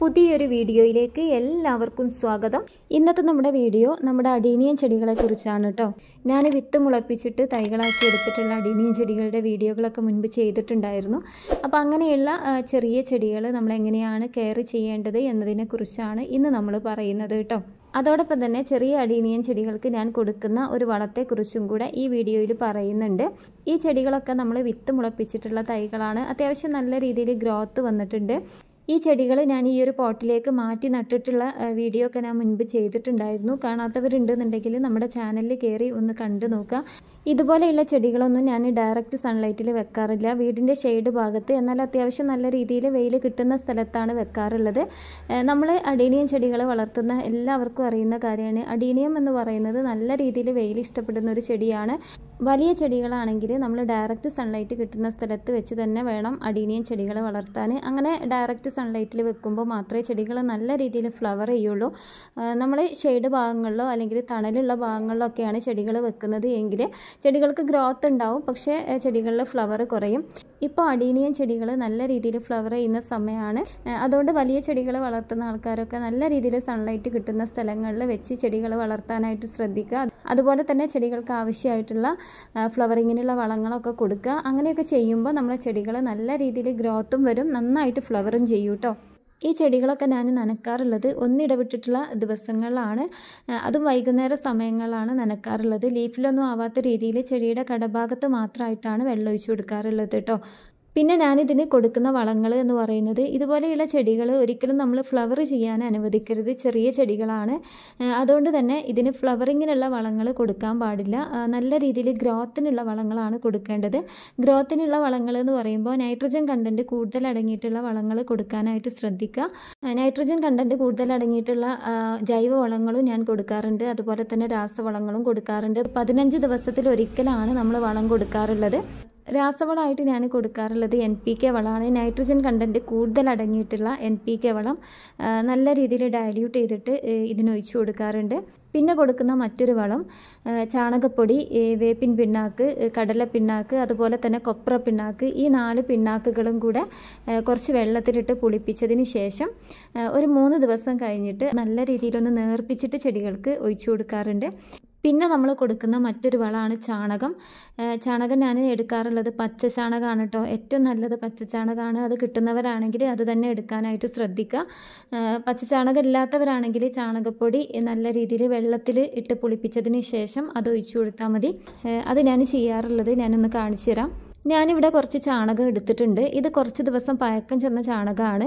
പുതിയൊരു വീഡിയോയിലേക്ക് എല്ലാവർക്കും സ്വാഗതം ഇന്നത്തെ നമ്മുടെ വീഡിയോ നമ്മുടെ അടീനിയൻ ചെടികളെ കുറിച്ചാണ് കേട്ടോ ഞാൻ വിത്ത് മുളപ്പിച്ചിട്ട് തൈകളാക്കി എടുത്തിട്ടുള്ള അടീനിയൻ ചെടികളുടെ വീഡിയോകളൊക്കെ മുൻപ് ചെയ്തിട്ടുണ്ടായിരുന്നു അപ്പോൾ അങ്ങനെയുള്ള ചെറിയ ചെടികൾ നമ്മളെങ്ങനെയാണ് കെയർ ചെയ്യേണ്ടത് എന്നതിനെക്കുറിച്ചാണ് ഇന്ന് നമ്മൾ പറയുന്നത് കേട്ടോ അതോടൊപ്പം തന്നെ ചെറിയ അടീനിയൻ ചെടികൾക്ക് ഞാൻ കൊടുക്കുന്ന ഒരു വളത്തെക്കുറിച്ചും കൂടെ ഈ വീഡിയോയിൽ പറയുന്നുണ്ട് ഈ ചെടികളൊക്കെ നമ്മൾ വിത്ത് മുളപ്പിച്ചിട്ടുള്ള തൈകളാണ് അത്യാവശ്യം നല്ല രീതിയിൽ ഗ്രോത്ത് വന്നിട്ടുണ്ട് ഈ ചെടികൾ ഞാൻ ഈ ഒരു പോട്ടിലേക്ക് മാറ്റി നട്ടിട്ടുള്ള വീഡിയോ ഒക്കെ ഞാൻ മുൻപ് ചെയ്തിട്ടുണ്ടായിരുന്നു കാണാത്തവരുണ്ടെന്നുണ്ടെങ്കിൽ നമ്മുടെ ചാനലിൽ കയറി ഒന്ന് കണ്ടു നോക്കുക ഇതുപോലെയുള്ള ചെടികളൊന്നും ഞാൻ ഡയറക്റ്റ് സൺലൈറ്റിൽ വെക്കാറില്ല വീടിൻ്റെ ഷെയ്ഡ് ഭാഗത്ത് എന്നാൽ അത്യാവശ്യം നല്ല രീതിയിൽ വെയിൽ കിട്ടുന്ന സ്ഥലത്താണ് വെക്കാറുള്ളത് നമ്മൾ അഡീനിയം ചെടികൾ വളർത്തുന്ന എല്ലാവർക്കും അറിയുന്ന കാര്യമാണ് അഡീനിയം എന്ന് പറയുന്നത് നല്ല രീതിയിൽ വെയിൽ ഇഷ്ടപ്പെടുന്ന ഒരു ചെടിയാണ് വലിയ ചെടികളാണെങ്കിൽ നമ്മൾ ഡയറക്റ്റ് സൺലൈറ്റ് കിട്ടുന്ന സ്ഥലത്ത് വെച്ച് തന്നെ വേണം അഡീനിയം ചെടികളെ വളർത്താൻ അങ്ങനെ ഡയറക്റ്റ് സൺലൈറ്റിൽ വെക്കുമ്പോൾ മാത്രമേ ചെടികൾ നല്ല രീതിയിൽ ഫ്ലവർ ചെയ്യുള്ളൂ നമ്മൾ ഷെയ്ഡ് ഭാഗങ്ങളിലോ അല്ലെങ്കിൽ തണലുള്ള ഭാഗങ്ങളിലോ ഒക്കെയാണ് ചെടികൾ വെക്കുന്നത് എങ്കിൽ ചെടികൾക്ക് ഗ്രോത്ത് ഉണ്ടാവും പക്ഷേ ചെടികളിൽ ഫ്ലവർ കുറയും ഇപ്പോൾ അടീനിയം ചെടികൾ നല്ല രീതിയിൽ ഫ്ലവർ ചെയ്യുന്ന സമയമാണ് അതുകൊണ്ട് വലിയ ചെടികൾ വളർത്തുന്ന ആൾക്കാരൊക്കെ നല്ല രീതിയിൽ സൺലൈറ്റ് കിട്ടുന്ന സ്ഥലങ്ങളിൽ വെച്ച് ചെടികൾ വളർത്താനായിട്ട് ശ്രദ്ധിക്കുക അതുപോലെ തന്നെ ചെടികൾക്ക് ആവശ്യമായിട്ടുള്ള ഫ്ലവറിങ്ങിനുള്ള വളങ്ങളൊക്കെ കൊടുക്കുക അങ്ങനെയൊക്കെ ചെയ്യുമ്പോൾ നമ്മളെ ചെടികൾ നല്ല രീതിയിൽ ഗ്രോത്തും വരും നന്നായിട്ട് ഫ്ലവറും ചെയ്യൂട്ടോ ഈ ചെടികളൊക്കെ ഞാൻ നനക്കാറുള്ളത് ഒന്നിടവിട്ടിട്ടുള്ള ദിവസങ്ങളിലാണ് അതും വൈകുന്നേര സമയങ്ങളിലാണ് നനക്കാറുള്ളത് ലീഫിലൊന്നും ആവാത്ത രീതിയിൽ ചെടിയുടെ കടഭാഗത്ത് മാത്രമായിട്ടാണ് വെള്ളം ഒഴിച്ചു കൊടുക്കാറുള്ളത് കേട്ടോ പിന്നെ ഞാനിതിന് കൊടുക്കുന്ന വളങ്ങൾ എന്ന് പറയുന്നത് ഇതുപോലെയുള്ള ചെടികൾ ഒരിക്കലും നമ്മൾ ഫ്ലവർ ചെയ്യാൻ അനുവദിക്കരുത് ചെറിയ ചെടികളാണ് അതുകൊണ്ട് തന്നെ ഇതിന് ഫ്ലവറിങ്ങിനുള്ള വളങ്ങൾ കൊടുക്കാൻ പാടില്ല നല്ല രീതിയിൽ ഗ്രോത്തിനുള്ള വളങ്ങളാണ് കൊടുക്കേണ്ടത് ഗ്രോത്തിനുള്ള വളങ്ങൾ എന്ന് പറയുമ്പോൾ നൈട്രജൻ കണ്ടൻറ്റ് കൂടുതൽ അടങ്ങിയിട്ടുള്ള വളങ്ങൾ കൊടുക്കാനായിട്ട് ശ്രദ്ധിക്കുക നൈട്രജൻ കണ്ടൻറ്റ് കൂടുതൽ അടങ്ങിയിട്ടുള്ള ജൈവ വളങ്ങളും ഞാൻ കൊടുക്കാറുണ്ട് അതുപോലെ തന്നെ രാസവളങ്ങളും കൊടുക്കാറുണ്ട് പതിനഞ്ച് ദിവസത്തിൽ ഒരിക്കലാണ് നമ്മൾ വളം കൊടുക്കാറുള്ളത് രാസവളമായിട്ട് ഞാൻ കൊടുക്കാറുള്ളത് എൻ പി കെ വളമാണ് നൈട്രജൻ കണ്ടൻറ്റ് കൂടുതൽ അടങ്ങിയിട്ടുള്ള എൻ പി കെ വളം നല്ല രീതിയിൽ ഡയല്യൂട്ട് ചെയ്തിട്ട് ഇതിനൊഴിച്ചു കൊടുക്കാറുണ്ട് പിന്നെ കൊടുക്കുന്ന മറ്റൊരു വളം ചാണകപ്പൊടി വേപ്പിൻ പിണ്ണാക്ക് കടല പിണ്ണാക്ക് അതുപോലെ തന്നെ കൊപ്ര പിണ്ണാക്ക് ഈ നാല് പിണ്ണാക്കുകളും കൂടെ കുറച്ച് വെള്ളത്തിലിട്ട് പുളിപ്പിച്ചതിന് ശേഷം ഒരു മൂന്ന് ദിവസം കഴിഞ്ഞിട്ട് നല്ല രീതിയിലൊന്ന് നേർപ്പിച്ചിട്ട് ചെടികൾക്ക് ഒഴിച്ചു കൊടുക്കാറുണ്ട് പിന്നെ നമ്മൾ കൊടുക്കുന്ന മറ്റൊരു വളമാണ് ചാണകം ചാണകം ഞാൻ എടുക്കാറുള്ളത് പച്ച ചാണകമാണ് കേട്ടോ ഏറ്റവും നല്ലത് പച്ച ചാണകമാണ് അത് കിട്ടുന്നവരാണെങ്കിൽ അത് തന്നെ എടുക്കാനായിട്ട് ശ്രദ്ധിക്കുക പച്ച ചാണകം ഇല്ലാത്തവരാണെങ്കിൽ ചാണകപ്പൊടി നല്ല രീതിയിൽ വെള്ളത്തിൽ ഇട്ട് പുളിപ്പിച്ചതിന് ശേഷം അത് ഒഴിച്ചു കൊടുത്താൽ മതി അത് ഞാൻ ചെയ്യാറുള്ളത് ഞാനൊന്ന് കാണിച്ചു തരാം ഞാനിവിടെ കുറച്ച് ചാണകം എടുത്തിട്ടുണ്ട് ഇത് കുറച്ച് ദിവസം പഴക്കം ചെന്ന ചാണകമാണ്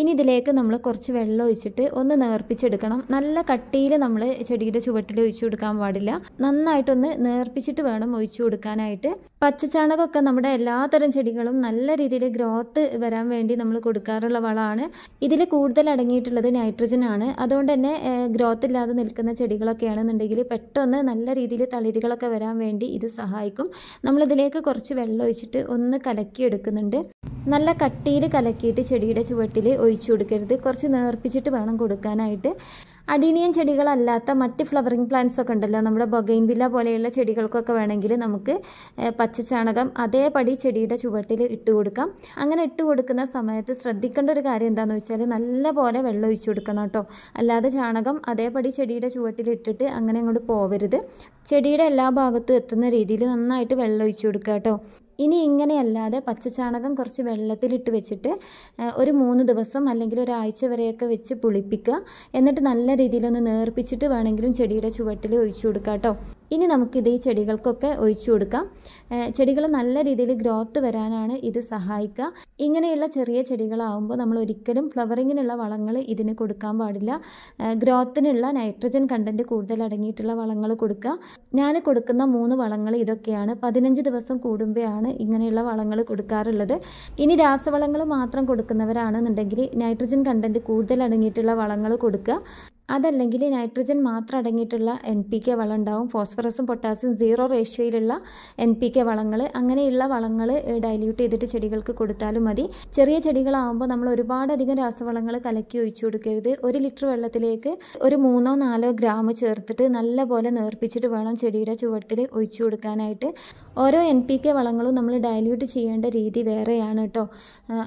ഇനി ഇതിലേക്ക് നമ്മൾ കുറച്ച് വെള്ളം ഒഴിച്ചിട്ട് ഒന്ന് നേർപ്പിച്ചെടുക്കണം നല്ല കട്ടിയിൽ നമ്മൾ ചെടിയുടെ ചുവട്ടിൽ ഒഴിച്ചു കൊടുക്കാൻ പാടില്ല നന്നായിട്ടൊന്ന് നേർപ്പിച്ചിട്ട് വേണം ഒഴിച്ചു കൊടുക്കാനായിട്ട് പച്ചച്ചാണകമൊക്കെ നമ്മുടെ എല്ലാത്തരം ചെടികളും നല്ല രീതിയിൽ ഗ്രോത്ത് വരാൻ വേണ്ടി നമ്മൾ കൊടുക്കാറുള്ള വളമാണ് ഇതിൽ കൂടുതൽ അടങ്ങിയിട്ടുള്ളത് നൈട്രജൻ ആണ് അതുകൊണ്ട് തന്നെ ഗ്രോത്ത് ഇല്ലാതെ നിൽക്കുന്ന ചെടികളൊക്കെയാണെന്നുണ്ടെങ്കിൽ പെട്ടെന്ന് നല്ല രീതിയിൽ തളിരുകളൊക്കെ വരാൻ വേണ്ടി ഇത് സഹായിക്കും നമ്മളിതിലേക്ക് കുറച്ച് വെള്ളം വെള്ളം ഒഴിച്ചിട്ട് ഒന്ന് കലക്കി എടുക്കുന്നുണ്ട് നല്ല കട്ടിയിൽ കലക്കിയിട്ട് ചെടിയുടെ ചുവട്ടിൽ ഒഴിച്ചു കൊടുക്കരുത് കുറച്ച് നേർപ്പിച്ചിട്ട് വേണം കൊടുക്കാനായിട്ട് അഡീനിയൻ ചെടികളല്ലാത്ത മറ്റ് ഫ്ലവറിങ് പ്ലാന്റ്സ് ഒക്കെ ഉണ്ടല്ലോ നമ്മുടെ ബൊഗൈൻവില്ല പോലെയുള്ള ചെടികൾക്കൊക്കെ വേണമെങ്കിൽ നമുക്ക് പച്ച ചാണകം അതേപടി ചെടിയുടെ ചുവട്ടിൽ ഇട്ട് കൊടുക്കാം അങ്ങനെ ഇട്ട് കൊടുക്കുന്ന സമയത്ത് ശ്രദ്ധിക്കേണ്ട ഒരു കാര്യം എന്താണെന്ന് വെച്ചാൽ നല്ലപോലെ വെള്ളം ഒഴിച്ചു കൊടുക്കണം കേട്ടോ അല്ലാതെ ചാണകം അതേപടി ചെടിയുടെ ചുവട്ടിൽ ഇട്ടിട്ട് അങ്ങനെ അങ്ങോട്ട് പോവരുത് ചെടിയുടെ എല്ലാ ഭാഗത്തും എത്തുന്ന രീതിയിൽ നന്നായിട്ട് വെള്ളം ഒഴിച്ചു കൊടുക്കുക കേട്ടോ ഇനി ഇങ്ങനെയല്ലാതെ പച്ചചാണകം കുറച്ച് വെള്ളത്തിലിട്ട് വെച്ചിട്ട് ഒരു മൂന്ന് ദിവസം അല്ലെങ്കിൽ ഒരാഴ്ച വരെയൊക്കെ വെച്ച് പുളിപ്പിക്കുക എന്നിട്ട് നല്ല രീതിയിലൊന്ന് നേർപ്പിച്ചിട്ട് വേണമെങ്കിലും ചെടിയുടെ ചുവട്ടിൽ ഒഴിച്ചു കൊടുക്കാം കേട്ടോ ഇനി നമുക്കിത് ഈ ചെടികൾക്കൊക്കെ ഒഴിച്ചു കൊടുക്കാം ചെടികൾ നല്ല രീതിയിൽ ഗ്രോത്ത് വരാനാണ് ഇത് സഹായിക്കുക ഇങ്ങനെയുള്ള ചെറിയ ചെടികളാവുമ്പോൾ നമ്മൾ ഒരിക്കലും ഫ്ലവറിങ്ങിനുള്ള വളങ്ങൾ ഇതിന് കൊടുക്കാൻ പാടില്ല ഗ്രോത്തിനുള്ള നൈട്രജൻ കണ്ടൻറ്റ് കൂടുതൽ അടങ്ങിയിട്ടുള്ള വളങ്ങൾ കൊടുക്കുക ഞാൻ കൊടുക്കുന്ന മൂന്ന് വളങ്ങൾ ഇതൊക്കെയാണ് പതിനഞ്ച് ദിവസം കൂടുമ്പോഴാണ് ഇങ്ങനെയുള്ള വളങ്ങൾ കൊടുക്കാറുള്ളത് ഇനി രാസവളങ്ങൾ മാത്രം കൊടുക്കുന്നവരാണെന്നുണ്ടെങ്കിൽ നൈട്രജൻ കണ്ടൻറ്റ് കൂടുതൽ അടങ്ങിയിട്ടുള്ള വളങ്ങൾ കൊടുക്കുക അതല്ലെങ്കിൽ നൈട്രജൻ മാത്രം അടങ്ങിയിട്ടുള്ള എൻ പി കെ വളം ഉണ്ടാവും ഫോസ്ഫറസും പൊട്ടാസ്യം സീറോ റേഷ്യോയിലുള്ള എൻ പി കെ വളങ്ങൾ അങ്ങനെയുള്ള വളങ്ങൾ ഡൈല്യൂട്ട് ചെയ്തിട്ട് ചെടികൾക്ക് കൊടുത്താലും മതി ചെറിയ ചെടികളാകുമ്പോൾ നമ്മൾ ഒരുപാടധികം രാസവളങ്ങൾ കലക്കി ഒഴിച്ചു കൊടുക്കരുത് ഒരു ലിറ്റർ വെള്ളത്തിലേക്ക് ഒരു മൂന്നോ നാലോ ഗ്രാം ചേർത്തിട്ട് നല്ല പോലെ നേർപ്പിച്ചിട്ട് വേണം ചെടിയുടെ ചുവട്ടിൽ ഒഴിച്ചു കൊടുക്കാനായിട്ട് ഓരോ എൻ പി കെ വളങ്ങളും നമ്മൾ ഡയല്യൂട്ട് ചെയ്യേണ്ട രീതി വേറെയാണ് കേട്ടോ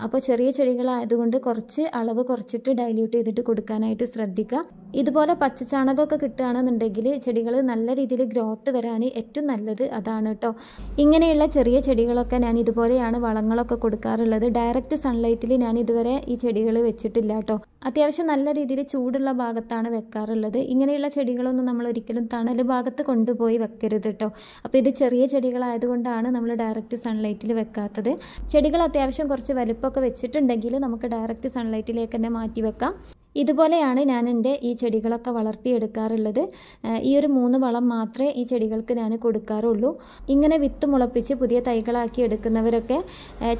അപ്പോൾ ചെറിയ ചെടികളായതുകൊണ്ട് കുറച്ച് അളവ് കുറച്ചിട്ട് ഡയല്യൂട്ട് ചെയ്തിട്ട് കൊടുക്കാനായിട്ട് ശ്രദ്ധിക്കുക ഇതുപോലെ പച്ചച്ചാണകമൊക്കെ കിട്ടുകയാണെന്നുണ്ടെങ്കിൽ ചെടികൾ നല്ല രീതിയിൽ ഗ്രോത്ത് വരാൻ ഏറ്റവും നല്ലത് അതാണ് കേട്ടോ ഇങ്ങനെയുള്ള ചെറിയ ചെടികളൊക്കെ ഞാൻ ഇതുപോലെയാണ് വളങ്ങളൊക്കെ കൊടുക്കാറുള്ളത് ഡയറക്റ്റ് സൺലൈറ്റിൽ ഞാൻ ഇതുവരെ ഈ ചെടികൾ വെച്ചിട്ടില്ല കേട്ടോ അത്യാവശ്യം നല്ല രീതിയിൽ ചൂടുള്ള ഭാഗത്താണ് വെക്കാറുള്ളത് ഇങ്ങനെയുള്ള ചെടികളൊന്നും നമ്മൾ ഒരിക്കലും തണൽ ഭാഗത്ത് കൊണ്ടുപോയി വെക്കരുത് കേട്ടോ അപ്പോൾ ഇത് ചെറിയ ചെടികളായത് ആയതുകൊണ്ടാണ് നമ്മൾ ഡയറക്റ്റ് സൺലൈറ്റിൽ വെക്കാത്തത് ചെടികൾ അത്യാവശ്യം കുറച്ച് വലുപ്പമൊക്കെ വെച്ചിട്ടുണ്ടെങ്കിൽ നമുക്ക് ഡയറക്റ്റ് സൺലൈറ്റിലേക്ക് തന്നെ മാറ്റി വെക്കാം ഇതുപോലെയാണ് ഞാൻ എൻ്റെ ഈ ചെടികളൊക്കെ വളർത്തിയെടുക്കാറുള്ളത് ഈ ഒരു മൂന്ന് വളം മാത്രമേ ഈ ചെടികൾക്ക് ഞാൻ കൊടുക്കാറുള്ളൂ ഇങ്ങനെ വിത്ത് മുളപ്പിച്ച് പുതിയ തൈകളാക്കി എടുക്കുന്നവരൊക്കെ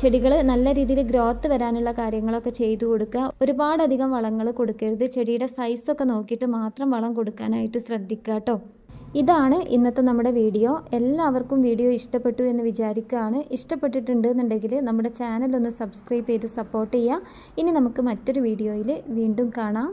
ചെടികൾ നല്ല രീതിയിൽ ഗ്രോത്ത് വരാനുള്ള കാര്യങ്ങളൊക്കെ ചെയ്തു കൊടുക്കുക ഒരുപാടധികം വളങ്ങൾ കൊടുക്കരുത് ചെടിയുടെ സൈസൊക്കെ നോക്കിയിട്ട് മാത്രം വളം കൊടുക്കാനായിട്ട് ശ്രദ്ധിക്കുക കേട്ടോ ഇതാണ് ഇന്നത്തെ നമ്മുടെ വീഡിയോ എല്ലാവർക്കും വീഡിയോ ഇഷ്ടപ്പെട്ടു എന്ന് വിചാരിക്കുകയാണ് ഇഷ്ടപ്പെട്ടിട്ടുണ്ടെന്നുണ്ടെങ്കിൽ നമ്മുടെ ചാനൽ ഒന്ന് സബ്സ്ക്രൈബ് ചെയ്ത് സപ്പോർട്ട് ചെയ്യുക ഇനി നമുക്ക് മറ്റൊരു വീഡിയോയിൽ വീണ്ടും കാണാം